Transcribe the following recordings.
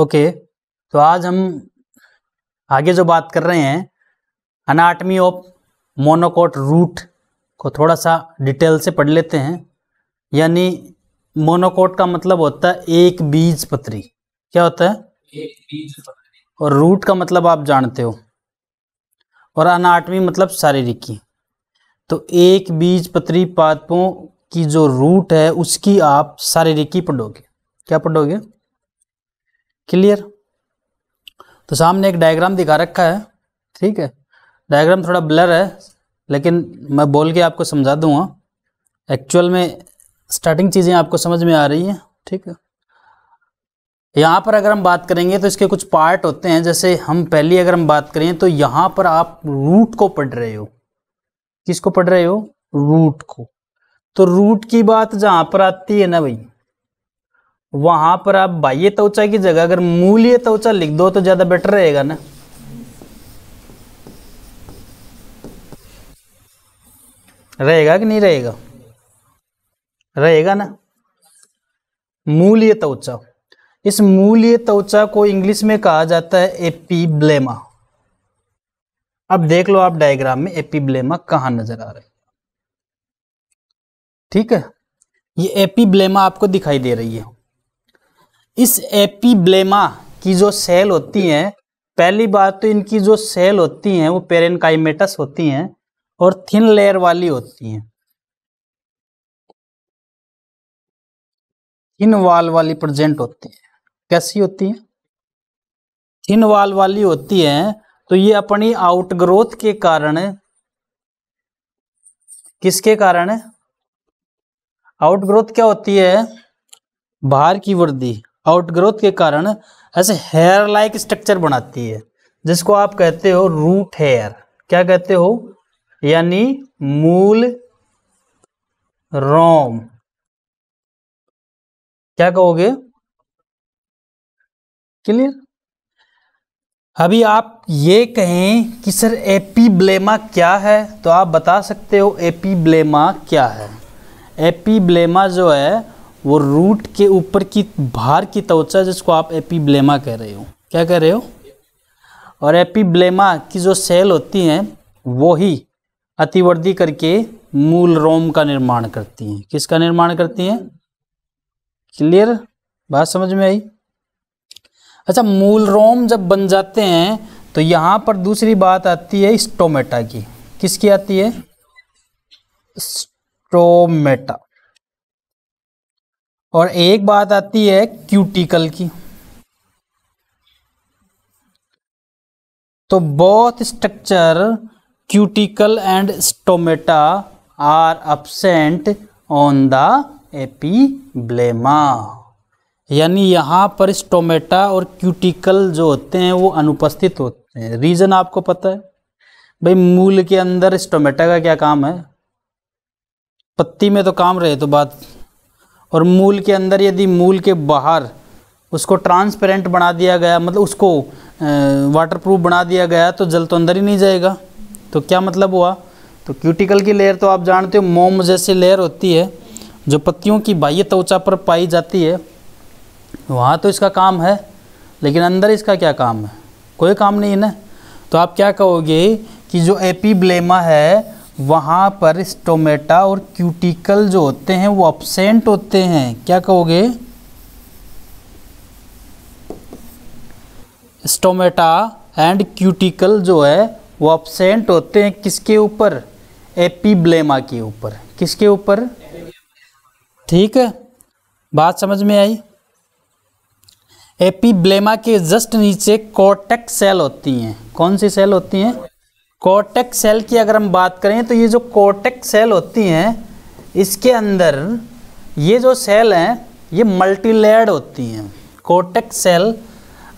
okay तो आज हम आगे जो बात कर रहे हैं अनाटमी ऑफ मोनोकोट रूट को थोड़ा सा डिटेल से पढ़ लेते हैं यानी मोनोकोट का मतलब होता है एक बीज पत्री क्या होता है एक बीज पत्री और रूट का मतलब आप जानते हो और अनाटमी मतलब शारीरिकी तो एक बीज पत्री पादपों की जो रूट है उसकी आप शारीरिकी पढ़ोगे क्या पढ़ोगे क्लियर तो सामने एक डायग्राम दिखा रखा है ठीक है डायग्राम थोड़ा ब्लर है लेकिन मैं बोल के आपको समझा दूंगा एक्चुअल में स्टार्टिंग चीज़ें आपको समझ में आ रही हैं ठीक है यहाँ पर अगर हम बात करेंगे तो इसके कुछ पार्ट होते हैं जैसे हम पहली अगर हम बात करें तो यहाँ पर आप रूट को पढ़ रहे हो किसको पढ़ रहे हो रूट को तो रूट की बात जहाँ पर आती है ना भाई वहां पर आप बाह्य त्वचा की जगह अगर मूल्य त्वचा लिख दो तो ज्यादा बेटर रहेगा ना रहेगा कि नहीं रहेगा रहेगा ना मूल्य त्वचा इस मूल्य त्वचा को इंग्लिश में कहा जाता है ब्लेमा अब देख लो आप डायग्राम में ब्लेमा कहां नजर आ रहा है ठीक है ये ब्लेमा आपको दिखाई दे रही है इस एपीब्लेमा की जो सेल होती हैं पहली बात तो इनकी जो सेल होती हैं वो पेरेनकाइमेटस होती हैं और थिन लेयर वाली होती हैं थिन वाल वाली प्रेजेंट होती है कैसी होती है थिन वाल वाली होती है तो ये अपनी आउटग्रोथ के कारण किसके कारण है आउटग्रोथ क्या होती है बाहर की वृद्धि आउटग्रोथ के कारण ऐसे हेयर लाइक स्ट्रक्चर बनाती है जिसको आप कहते हो रूट हेयर क्या कहते हो यानी मूल रोम क्या कहोगे क्लियर अभी आप ये कहें कि सर एपीब्लेमा क्या है तो आप बता सकते हो एपीब्लेमा क्या है एपीब्लेमा जो है वो रूट के ऊपर की भार की त्वचा जिसको आप एपीब्लेमा कह रहे हो क्या कह रहे हो और एपीब्लेमा की जो सेल होती हैं वो ही अतिवर्दी करके मूल रोम का निर्माण करती हैं किसका निर्माण करती हैं क्लियर बात समझ में आई अच्छा मूल रोम जब बन जाते हैं तो यहाँ पर दूसरी बात आती है स्टोमेटा की किसकी आती है स्टोमेटा और एक बात आती है क्यूटिकल की तो both structure cuticle and stomata are absent on the epiblema यानी यहाँ पर स्टोमेटा और क्यूटिकल जो होते हैं वो अनुपस्थित होते हैं रीज़न आपको पता है भाई मूल के अंदर स्टोमेटा का क्या काम है पत्ती में तो काम रहे तो बात और मूल के अंदर यदि मूल के बाहर उसको ट्रांसपेरेंट बना दिया गया मतलब उसको वाटरप्रूफ बना दिया गया तो जल तो अंदर ही नहीं जाएगा तो क्या मतलब हुआ तो क्यूटिकल की लेयर तो आप जानते हो मोम जैसी लेयर होती है जो पत्तियों की बाह्य त्वचा पर पाई जाती है वहाँ तो इसका काम है लेकिन अंदर इसका क्या काम है कोई काम नहीं है ना तो आप क्या कहोगे कि जो एपी है वहाँ पर स्टोमेटा और क्यूटिकल जो होते हैं वो अपसेंट होते हैं क्या कहोगे स्टोमेटा एंड क्यूटिकल जो है वो अपसेंट होते हैं किसके ऊपर एपीब्लेमा के ऊपर किसके ऊपर ठीक है बात समझ में आई एपीब्लेमा के जस्ट नीचे कोटेक सेल होती हैं कौन सी सेल होती हैं कोटेक सेल की अगर हम बात करें तो ये जो कोटेक सेल होती हैं इसके अंदर ये जो सेल हैं ये मल्टीलेयर्ड होती हैं कोटेक सेल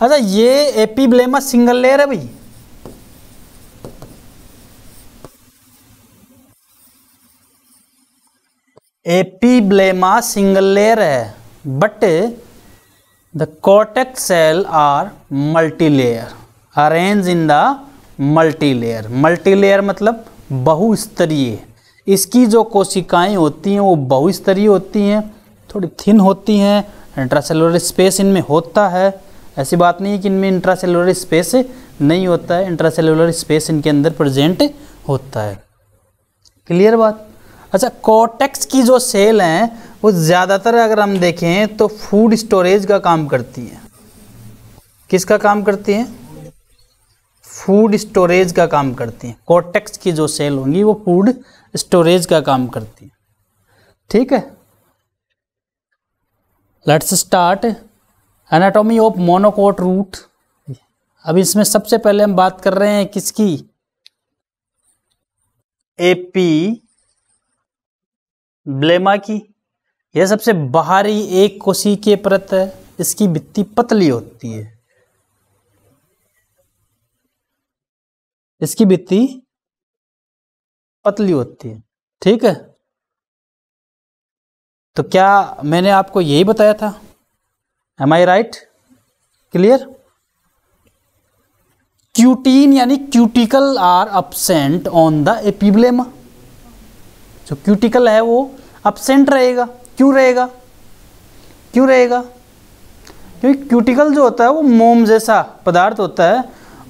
अच्छा ये एपीब्लेमा सिंगल लेयर है भाई एपीब्लेमा सिंगल लेयर है but the cortex cell are multilayer arrange in the multilayer multilayer multi layer मतलब बहुस्तरीय इसकी जो कोशिकाएं होती हैं वो बहुस्तरीय होती हैं थोड़ी थिन होती हैं इंट्रासेलुलर स्पेस इनमें होता है ऐसी बात नहीं है कि इनमें इंट्रासेलुलर स्पेस नहीं होता है इंट्रासेलुलर स्पेस इनके अंदर प्रजेंट होता है क्लियर बात अच्छा कॉटेक्स की जो सेल हैं वो ज़्यादातर अगर हम देखें तो फूड स्टोरेज का काम करती हैं किसका काम करती हैं फूड स्टोरेज का काम करती हैं कॉटेक्स की जो सेल होंगी वो फूड स्टोरेज का काम करती हैं ठीक है let's start anatomy of monocot root अब इसमें सबसे पहले हम बात कर रहे हैं किसकी एपी ब्लेमा की यह सबसे बाहरी एक कोशिकीय के परत है इसकी भित्ति पतली होती है इसकी बित्ती पतली होती है ठीक है तो क्या मैंने आपको यही बताया था am I right clear cutin यानी cuticle are absent on the epiblema जो क्यूटिकल है वो अपसेंट रहेगा क्यों रहेगा क्यों रहेगा क्योंकि क्यूटिकल जो होता है वो मोम जैसा पदार्थ होता है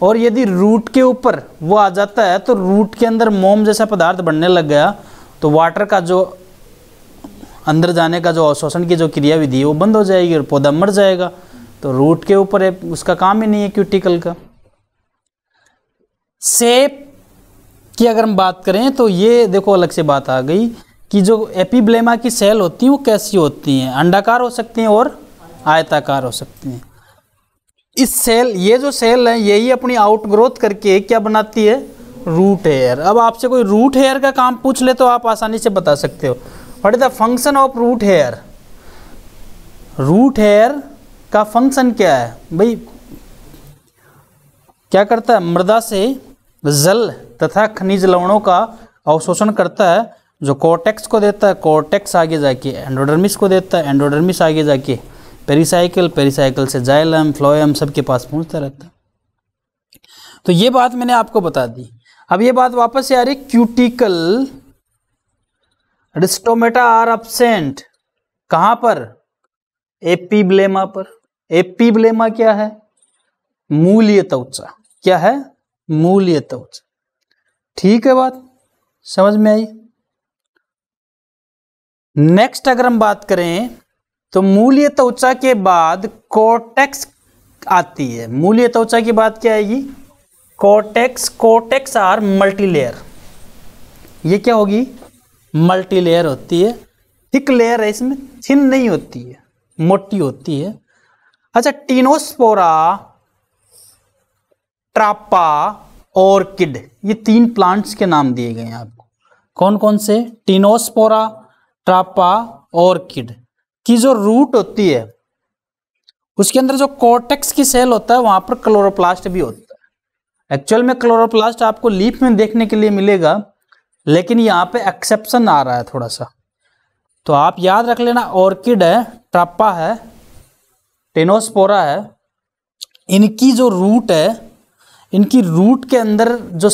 और यदि रूट के ऊपर वो आ जाता है तो रूट के अंदर मोम जैसा पदार्थ बनने लग गया तो वाटर का जो अंदर जाने का जो अवशोषण की जो क्रिया विधि है वो बंद हो जाएगी और पौधा मर जाएगा तो रूट के ऊपर उसका काम ही नहीं है क्यूटिकल का सेप की अगर हम बात करें तो ये देखो अलग से बात आ गई कि जो एपीब्लेमा की सेल होती हैं वो कैसी होती हैं अंडाकार हो सकती हैं और आयताकार हो सकती हैं इस सेल ये जो सेल है यही अपनी आउट ग्रोथ करके क्या बनाती है रूट हेयर अब आपसे कोई रूट हेयर का काम पूछ ले तो आप आसानी से बता सकते हो what is the function of root hair root hair का फंक्शन क्या है भाई क्या करता है मृदा से जल तथा खनिज लवणों का अवशोषण करता है जो कॉर्टेक्स को देता है कॉर्टेक्स आगे जाके एंडोडर्मिस को देता है एंडोडर्मिस आगे जाके पेरीसाइकिल पेरीसाइकिल से जाइलम फ्लोएम सबके पास पहुंचता रहता तो ये बात मैंने आपको बता दी अब ये बात वापस से आ रही क्यूटिकल रिस्टोमेटा आर अपसेंट कहां पर एपी ब्लेमा पर एपी ब्लेमा क्या है मूल्य त्वचा क्या है मूल्य त्वचा ठीक है बात समझ में आई नेक्स्ट अगर हम बात करें तो मूल्य त्वचा के बाद कोटेक्स आती है मूल्य त्वचा की बात क्या आएगी कोटेक्स कोटेक्स आर मल्टीलेयर ये क्या होगी मल्टीलेयर होती है थिक लेयर है इसमें थिन नहीं होती है मोटी होती है अच्छा टीनोस्पोरा ट्रापा ऑर्किड ये तीन प्लांट्स के नाम दिए गए हैं आपको कौन कौन से टीनोस्पोरा ट्रापा ऑर्किड की जो रूट होती है उसके अंदर जो कॉर्टेक्स की सेल होता है वहां पर क्लोरोप्लास्ट भी होता है एक्चुअल में क्लोरोप्लास्ट आपको लीफ में देखने के लिए मिलेगा लेकिन यहाँ पे एक्सेप्शन आ रहा है थोड़ा सा तो आप याद रख लेना ऑर्किड है ट्रप्पा है टेनोस्पोरा है इनकी जो रूट है इनकी रूट के अंदर जो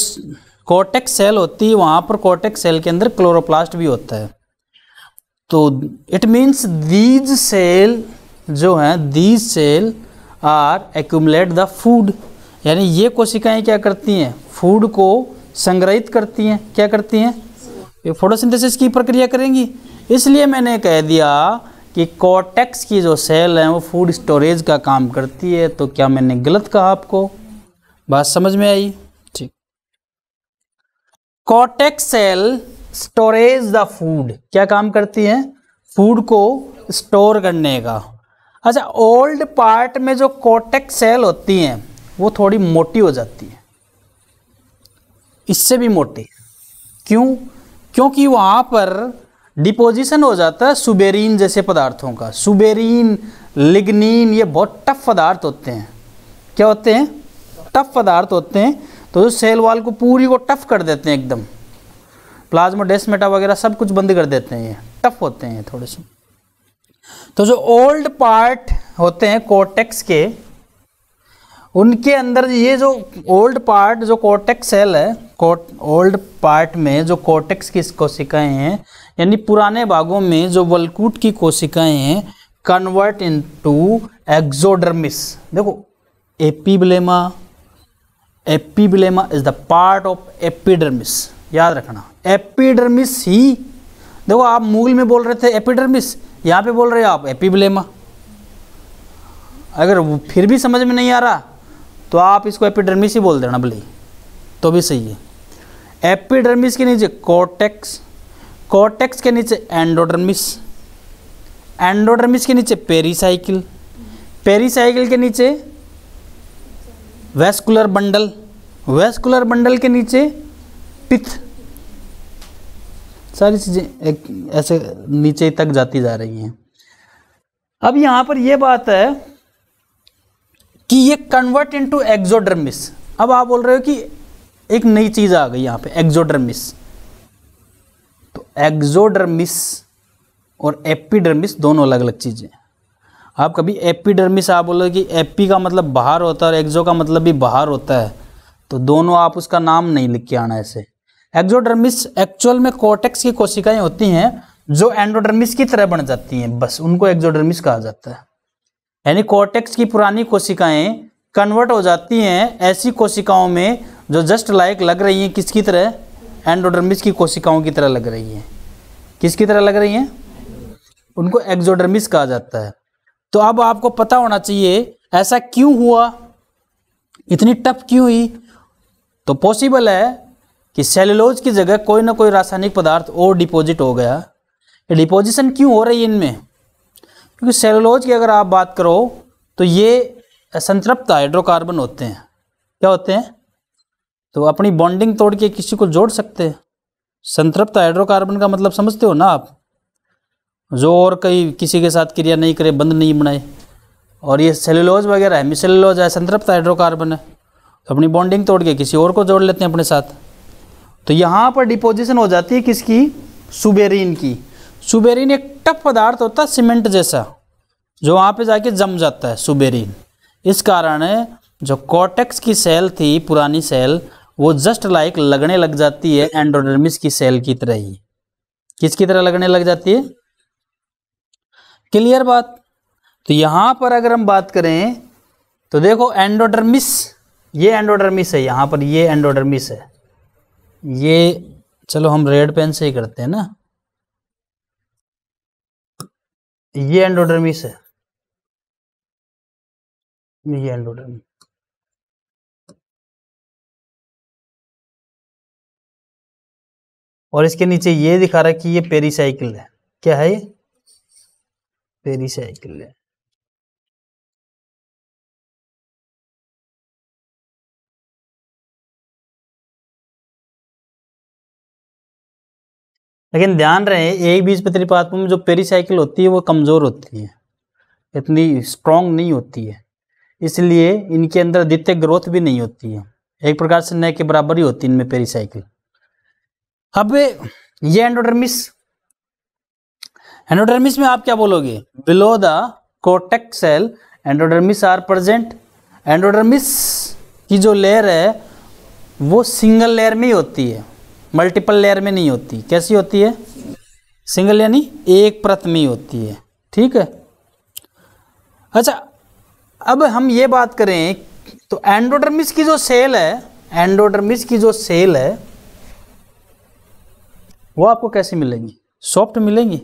कॉटेक्स सेल होती है वहाँ पर कॉटेक्स सेल के अंदर क्लोरोप्लास्ट भी होता है तो इट मीन्स दीज सेल जो हैं these cell are accumulate the food यानी ये कोशिकाएं क्या करती हैं फूड को संग्रहित करती हैं क्या करती हैं ये फोटोसिंथेसिस की प्रक्रिया करेंगी इसलिए मैंने कह दिया कि कॉटेक्स की जो सेल है वो फूड स्टोरेज का काम करती है तो क्या मैंने गलत कहा आपको बात समझ में आई ठीक cortex cell storage the food क्या काम करती है फूड को स्टोर करने का अच्छा ओल्ड पार्ट में जो कोटेक सेल होती हैं वो थोड़ी मोटी हो जाती है इससे भी मोटी क्यों क्योंकि वहाँ पर डिपोजिशन हो जाता है सुबेरीन जैसे पदार्थों का सुबेरीन लिग्निन ये बहुत टफ पदार्थ होते हैं क्या होते हैं टफ पदार्थ होते हैं तो जो सेल वाल को पूरी को टफ कर देते हैं एकदम प्लाज्मा डेस्मेटा वगैरह सब कुछ बंद कर देते हैं टफ होते हैं थोड़े से तो जो ओल्ड पार्ट होते हैं कोटेक्स के उनके अंदर ये जो ओल्ड पार्ट जो कोटेक्स सेल है कोट ओल्ड पार्ट में जो कोटेक्स की कोशिकाएं हैं यानी पुराने भागों में जो वलकूट की कोशिकाएं हैं कन्वर्ट इनटू एक्सोडर्मिस देखो epiblema epiblema is the part of epidermis याद रखना एपिडर्मिस ही देखो आप मूल में बोल रहे थे एपिडर्मिस यहाँ पे बोल रहे हो आप एपिब्लेमा अगर फिर भी समझ में नहीं आ रहा तो आप इसको एपिडर्मिस ही बोल देना भले तो भी सही है एपिडर्मिस के नीचे कॉर्टेक्स कॉर्टेक्स के नीचे एंडोडर्मिस एंडोडर्मिस के नीचे पेरीसाइकिल पेरीसाइकिल के नीचे वेस्कुलर बंडल वेस्कुलर बंडल के नीचे पिथ सारी चीज़ें एक ऐसे नीचे तक जाती जा रही हैं अब यहाँ पर यह बात है कि ये कन्वर्ट इनटू एक्जोडर्मिस अब आप बोल रहे हो कि एक नई चीज़ आ गई यहाँ पे एक्जोडर्मिस तो एक्जोडर्मिस और एपिडर्मिस दोनों अलग अलग चीज़ें आप कभी एपिडर्मिस आप हो कि एपी का मतलब बाहर होता है और एक्जो का मतलब भी बाहर होता है तो दोनों आप उसका नाम नहीं लिख के आना ऐसे एक्जोडर्मिस एक्चुअल में कोटेक्स की कोशिकाएं होती हैं जो एंडोडर्मिस की तरह बन जाती हैं बस उनको एक्जोडर्मिस कहा जाता है यानी कोटेक्स की पुरानी कोशिकाएं कन्वर्ट हो जाती हैं ऐसी कोशिकाओं में जो जस्ट लाइक लग रही हैं किसकी तरह एंडोडर्मिस की कोशिकाओं की तरह लग रही हैं किसकी तरह लग रही हैं उनको एक्जोडर्मिस कहा जाता है तो अब आपको पता होना चाहिए ऐसा क्यों हुआ इतनी टफ क्यों हुई तो पॉसिबल है कि सेलुलोज की जगह कोई ना कोई रासायनिक पदार्थ और डिपॉजिट हो गया डिपोजिशन क्यों हो रही है इनमें क्योंकि सेलुलोज की अगर आप बात करो तो ये संतृप्त हाइड्रोकार्बन होते हैं क्या होते हैं तो अपनी बॉन्डिंग तोड़ के किसी को जोड़ सकते हैं संतृप्त हाइड्रोकार्बन का मतलब समझते हो ना आप जो और कहीं किसी के साथ क्रिया नहीं करे बंद नहीं बनाए और ये सेलुलोज वगैरह है मिसेलोज है संतृप्त हाइड्रोकार्बन है तो अपनी बॉन्डिंग तोड़ के किसी और को जोड़ लेते हैं अपने साथ तो यहाँ पर डिपोजिशन हो जाती है किसकी सुबेरिन की सुबेरिन एक टफ पदार्थ होता है सीमेंट जैसा जो वहाँ पे जाके जम जाता है सुबेरिन इस कारण जो कॉटेक्स की सेल थी पुरानी सेल वो जस्ट लाइक लगने लग जाती है एंड्रोडर्मिस की सेल की तरह ही किसकी तरह लगने लग जाती है क्लियर बात तो यहाँ पर अगर हम बात करें तो देखो एंडोडर्मिस ये एंडोडर्मिस है यहाँ पर ये एंडोडर्मिस है ये चलो हम रेड पेन से ही करते हैं ना ये एंडोडर्मिस है ये एंडोडर्मिस और इसके नीचे ये दिखा रहा है कि ये पेरीसाइकिल है क्या है ये पेरीसाइकिल है लेकिन ध्यान रहे एक बीज पत्री में जो पेरीसाइकिल होती है वो कमज़ोर होती है इतनी स्ट्रांग नहीं होती है इसलिए इनके अंदर द्वितीय ग्रोथ भी नहीं होती है एक प्रकार से नए के बराबर ही होती है इनमें पेरीसाइकिल अब ये एंडोडर्मिस एंडोडर्मिस में आप क्या बोलोगे below the cortex cell endodermis are present endodermis की जो लेयर है वो सिंगल लेयर में ही होती है मल्टीपल लेयर में नहीं होती कैसी होती है सिंगल यानी एक प्रत में होती है ठीक है अच्छा अब हम ये बात करें तो एंडोडर्मिस की जो सेल है एंडोडर्मिस की जो सेल है वो आपको कैसी मिलेंगी सॉफ्ट मिलेंगी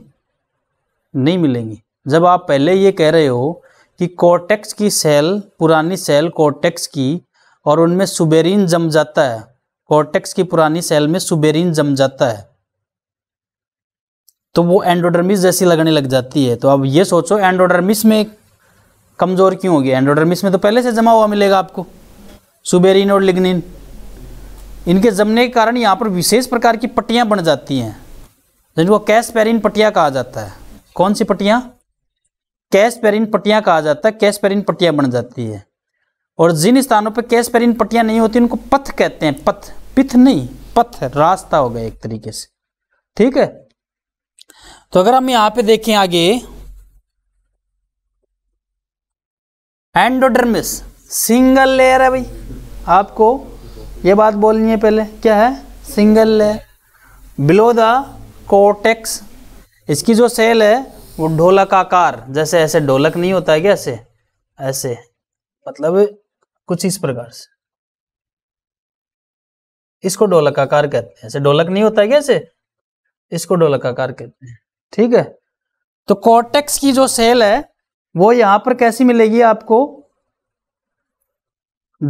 नहीं मिलेंगी जब आप पहले ये कह रहे हो कि कॉर्टेक्स की सेल पुरानी सेल कॉर्टेक्स की और उनमें सुबेरिन जम जाता है कॉर्टेक्स की पुरानी सेल में सुबेरिन जम जाता है तो वो एंडोडर्मिस जैसी लगने लग जाती है तो अब ये सोचो एंडोडर्मिस में कमज़ोर क्यों हो गया एंडोडर्मिस में तो पहले से जमा हुआ मिलेगा आपको सुबेरिन और लिग्निन इनके जमने के कारण यहाँ पर विशेष प्रकार की पट्टियाँ बन जाती हैं जिनको कैसपेरिन पट्टिया कहा जाता है कौन सी पट्टियाँ कैसपेरिन पट्टियाँ कहा जाता है कैसपेरिन पट्टियाँ बन जाती है और जिन स्थानों पर कैश पर इन पट्टियाँ नहीं होती उनको पथ कहते हैं पथ पिथ नहीं पथ रास्ता हो गया एक तरीके से ठीक है तो अगर हम यहां पे देखें आगे एंडोडर्मिस सिंगल लेयर है भाई आपको ये बात बोलनी है पहले क्या है single layer below the cortex इसकी जो सेल है वो ढोलक आकार जैसे ऐसे ढोलक नहीं होता है क्या ऐसे ऐसे मतलब कुछ इस प्रकार से इसको डोलकाकार कहते हैं ऐसे डोलक नहीं होता है कैसे इसको डोलकाकार कहते हैं ठीक है तो कॉर्टेक्स की जो सेल है वो यहां पर कैसी मिलेगी आपको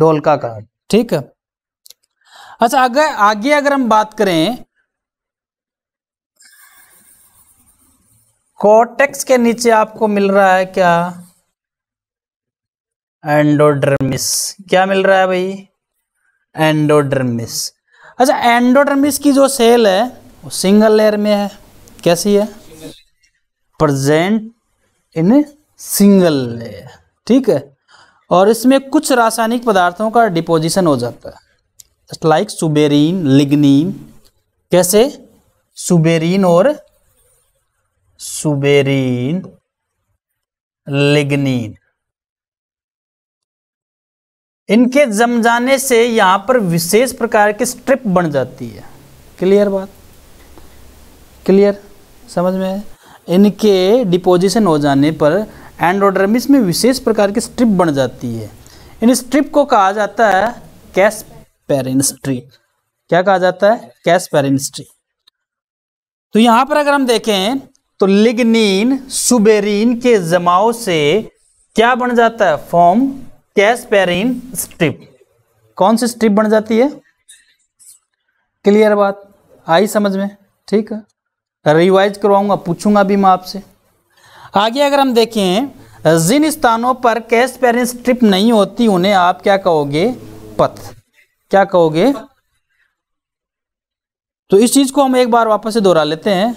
डोलका का ठीक है अच्छा अगर आगे अगर हम बात करें कॉर्टेक्स के नीचे आपको मिल रहा है क्या एंडोडर्मिस क्या मिल रहा है भाई एंडोडर्मिस अच्छा एंडोडर्मिस की जो सेल है वो सिंगल लेयर में है कैसी है प्रेजेंट इन सिंगल लेयर ठीक है और इसमें कुछ रासायनिक पदार्थों का डिपोजिशन हो जाता है लाइक सुबेरीन लिग्निन कैसे सुबेरीन और सुबेरीन लिग्निन इनके जम जाने से यहां पर विशेष प्रकार की स्ट्रिप बन जाती है क्लियर बात क्लियर समझ में इनके डिपोजिशन हो जाने पर एंडोडर्मिस में विशेष प्रकार की स्ट्रिप बन जाती है इन स्ट्रिप को कहा जाता है कैश स्ट्रिप क्या कहा जाता है कैश स्ट्रिप तो यहां पर अगर हम देखें तो लिग्निन सुबेरिन के जमाव से क्या बन जाता है फॉर्म कैसपेरिन स्ट्रिप कौन सी स्ट्रिप बन जाती है क्लियर बात आई समझ में ठीक है रिवाइज करवाऊंगा पूछूंगा भी मैं आपसे आगे अगर हम देखें जिन स्थानों पर कैसपेरिन स्ट्रिप नहीं होती उन्हें आप क्या कहोगे पथ क्या कहोगे तो इस चीज को हम एक बार वापस से दोहरा लेते हैं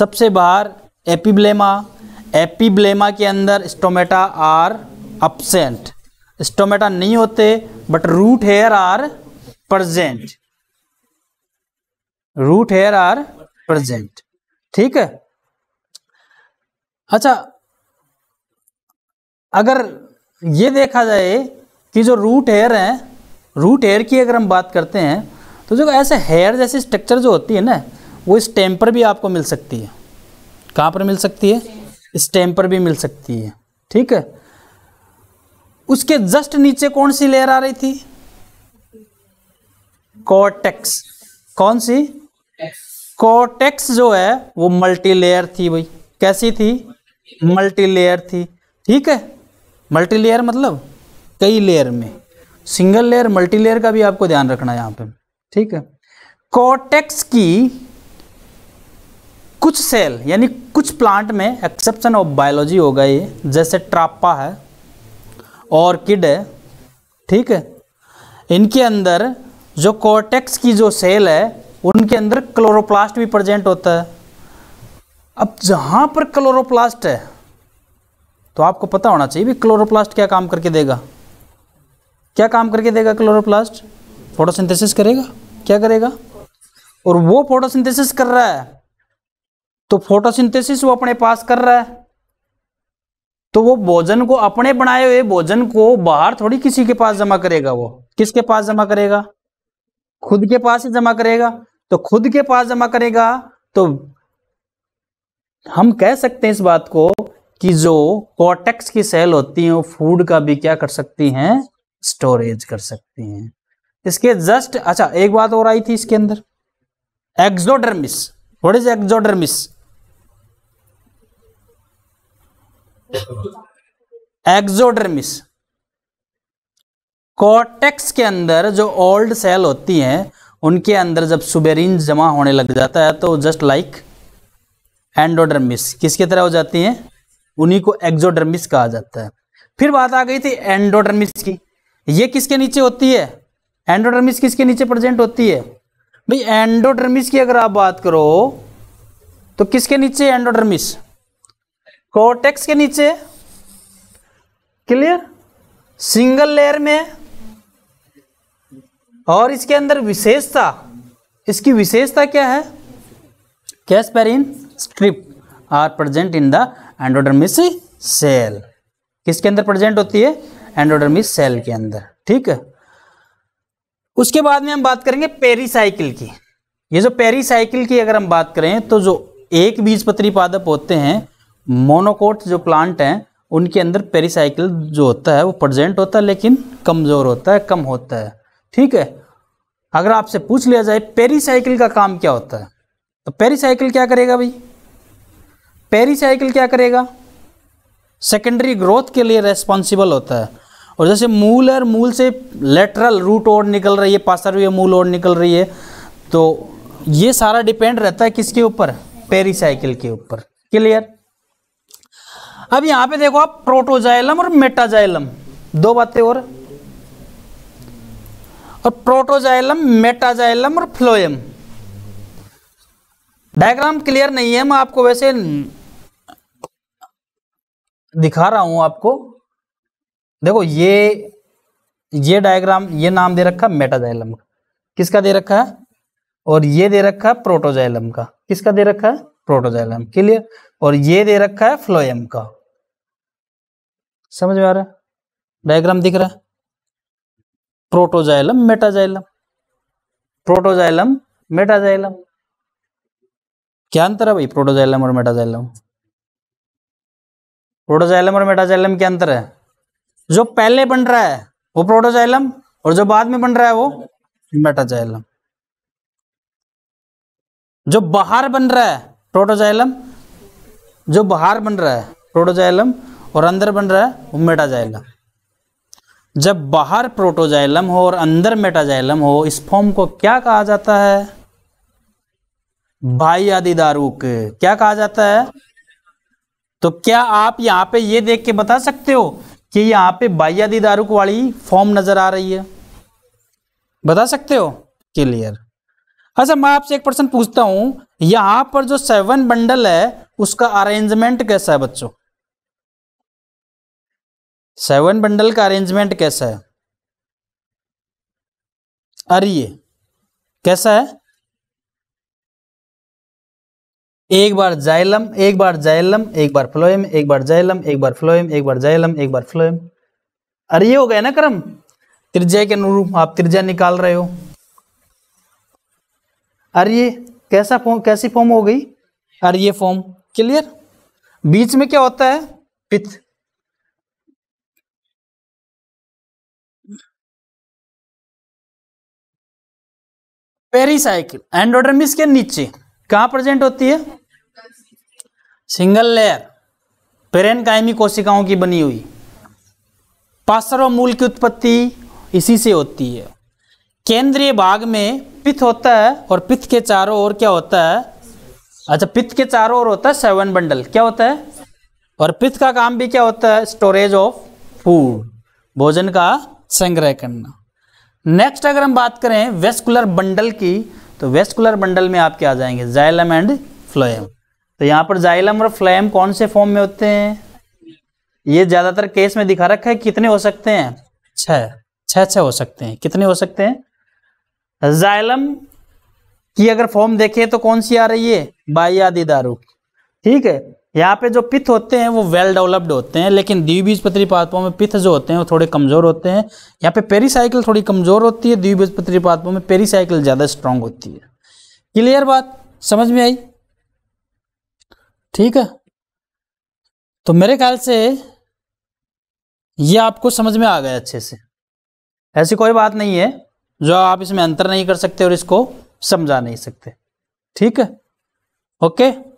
सबसे बाहर एपिब्लेमा एपिब्लेमा के अंदर स्टोमेटा आर अपसेंट स्टोमेटा नहीं होते but root hair are present root hair are present ठीक है अच्छा अगर ये देखा जाए कि जो रूट हेयर है रूट हेयर की अगर हम बात करते हैं तो जो ऐसे हेयर जैसी स्ट्रक्चर जो होती है ना वो स्टेम पर भी आपको मिल सकती है कहाँ पर मिल सकती है स्टेम पर भी मिल सकती है ठीक है उसके जस्ट नीचे कौन सी लेयर आ रही थी कॉटेक्स कौन सी कॉटेक्स जो है वो मल्टी लेयर थी भाई कैसी थी मल्टी लेयर थी ठीक है मल्टी लेयर मतलब कई लेयर में सिंगल लेयर मल्टी लेयर का भी आपको ध्यान रखना है यहाँ पे ठीक है कॉटेक्स की कुछ सेल यानी कुछ प्लांट में एक्सेप्शन ऑफ बायोलॉजी होगा ये जैसे ट्रापा है ऑर्किड है ठीक है इनके अंदर जो कॉर्टेक्स की जो सेल है उनके अंदर क्लोरोप्लास्ट भी प्रजेंट होता है अब जहाँ पर क्लोरोप्लास्ट है तो आपको पता होना चाहिए भी क्लोरोप्लास्ट क्या काम करके देगा क्या काम करके देगा क्लोरोप्लास्ट फोटोसिंथेसिस करेगा क्या करेगा और वो फोटोसिंथेसिस कर रहा है तो फोटोसिंथेसिस वो अपने पास कर रहा है तो वो भोजन को अपने बनाए हुए भोजन को बाहर थोड़ी किसी के पास जमा करेगा वो किसके पास जमा करेगा खुद के पास ही जमा करेगा तो खुद के पास जमा करेगा तो हम कह सकते हैं इस बात को कि जो कॉटेक्स की सेल होती है वो फूड का भी क्या कर सकती हैं स्टोरेज कर सकती हैं इसके जस्ट अच्छा एक बात और आई थी इसके अंदर exodermis what is exodermis exodermis cortex के अंदर जो ओल्ड सेल होती हैं उनके अंदर जब सुबेरिन जमा होने लग जाता है तो जस्ट लाइक एंडोडर्मिस किसकी तरह हो जाती हैं उन्हीं को एक्जोडर्मिस कहा जाता है फिर बात आ गई थी एंडोडर्मिस की ये किसके नीचे होती है एंडोडर्मिस किसके नीचे प्रेजेंट होती है भाई एंडोडर्मिस की अगर आप बात करो तो किसके नीचे एंडोडर्मिस कोटेक्स के नीचे क्लियर सिंगल लेयर में और इसके अंदर विशेषता इसकी विशेषता क्या है casparian strip are present in the endodermis cell किसके अंदर प्रेजेंट होती है एंडोडर्मिस सेल के अंदर ठीक है उसके बाद में हम बात करेंगे पेरीसाइकिल की ये जो पेरीसाइकिल की अगर हम बात करें तो जो एक बीजपत्री पादप होते हैं मोनोकोट जो प्लांट हैं उनके अंदर पेरिसाइकिल जो होता है वो प्रजेंट होता है लेकिन कमज़ोर होता है कम होता है ठीक है अगर आपसे पूछ लिया जाए पेरिसाइकिल का काम क्या होता है तो पेरिसाइकिल क्या करेगा भाई पेरिसाइकिल क्या करेगा सेकेंडरी ग्रोथ के लिए रेस्पॉन्सिबल होता है और जैसे मूल है मूल से लेटरल रूट और निकल रही है पासरवीय मूल और निकल रही है तो ये सारा डिपेंड रहता है किसके ऊपर पेरिसाइकिल के ऊपर क्लियर अब यहां पे देखो आप प्रोटोजाइलम और मेटाजाइलम दो बातें और और प्रोटोजाइलम मेटाजाइलम और फ्लोएम डायग्राम क्लियर नहीं है मैं आपको वैसे दिखा रहा हूं आपको देखो ये ये डायग्राम ये नाम दे रखा मेटाजाइलम का किसका दे रखा है और ये दे रखा है प्रोटोजाइलम का किसका दे रखा है प्रोटोजाइलम क्लियर और ये दे रखा है फ्लोएम का समझ में आ रहा है डायग्राम दिख रहा है प्रोटोजाइलम मेटाजाइलम प्रोटोजाइलम मेटाजाइलम क्या अंतर है भाई प्रोटोजाइलम और मेटाजाइलम प्रोटोजाइलम और मेटाजाइलम क्या अंतर है जो पहले बन रहा है वो प्रोटोजाइलम और जो बाद में बन रहा है वो मेटाजाइलम जो बाहर बन रहा है प्रोटोजाइलम जो बाहर बन रहा है प्रोटोजाइलम और अंदर बन रहा है वो मेटाजाइलम जब बाहर प्रोटोजाइलम हो और अंदर मेटाजाइलम हो इस फॉर्म को क्या कहा जाता है भाई आदि दारूक क्या कहा जाता है तो क्या आप यहां पे ये देख के बता सकते हो कि यहां पे भाई आदि दारूक वाली फॉर्म नजर आ रही है बता सकते हो क्लियर अच्छा मैं आपसे एक प्रश्न पूछता हूं यहां पर जो सेवन बंडल है उसका अरेंजमेंट कैसा है बच्चों सेवन बंडल का अरेंजमेंट कैसा है अरे ये कैसा है एक बार जाइलम एक बार जाइलम एक बार फ्लोएम एक बार जाइलम एक बार फ्लोएम एक बार जाइलम एक बार फ्लोएम अरे ये हो गया ना क्रम त्रिज्या के अनुरूप आप त्रिज्या निकाल रहे हो अरे ये कैसा फॉर्म कैसी फॉर्म हो गई अरे ये फॉर्म क्लियर बीच में क्या होता है पिथ पेरीसाइकिल एंडोडर्मिस के नीचे कहाँ प्रेजेंट होती है सिंगल लेयर पेरेनकाइमी कोशिकाओं की बनी हुई पास्तर मूल की उत्पत्ति इसी से होती है केंद्रीय भाग में पित्त होता है और पित्त के चारों ओर क्या होता है अच्छा पित्त के चारों ओर होता है सेवन बंडल क्या होता है और पित्त का काम भी क्या होता है स्टोरेज ऑफ फूड भोजन का संग्रह करना नेक्स्ट अगर हम बात करें वेस्कुलर बंडल की तो वेस्कुलर बंडल में आपके आ जाएंगे जाइलम एंड फ्लोएम तो यहाँ पर जाइलम और फ्लोएम कौन से फॉर्म में होते हैं ये ज़्यादातर केस में दिखा रखा है कितने हो सकते हैं छः छः छः हो सकते हैं कितने हो सकते हैं जाइलम की अगर फॉर्म देखें तो कौन सी आ रही है बायादी दारू ठीक है यहाँ पे जो पिथ होते हैं वो वेल डेवलप्ड होते हैं लेकिन द्विबीजपत्री पादपों में पिथ जो होते हैं वो थोड़े कमज़ोर होते हैं यहाँ पे पेरीसाइकिल थोड़ी कमज़ोर होती है द्विबीजपत्री पादपों में पेरीसाइकिल ज़्यादा स्ट्रांग होती है क्लियर बात समझ में आई ठीक है तो मेरे ख्याल से ये आपको समझ में आ गया अच्छे से ऐसी कोई बात नहीं है जो आप इसमें अंतर नहीं कर सकते और इसको समझा नहीं सकते ठीक है ओके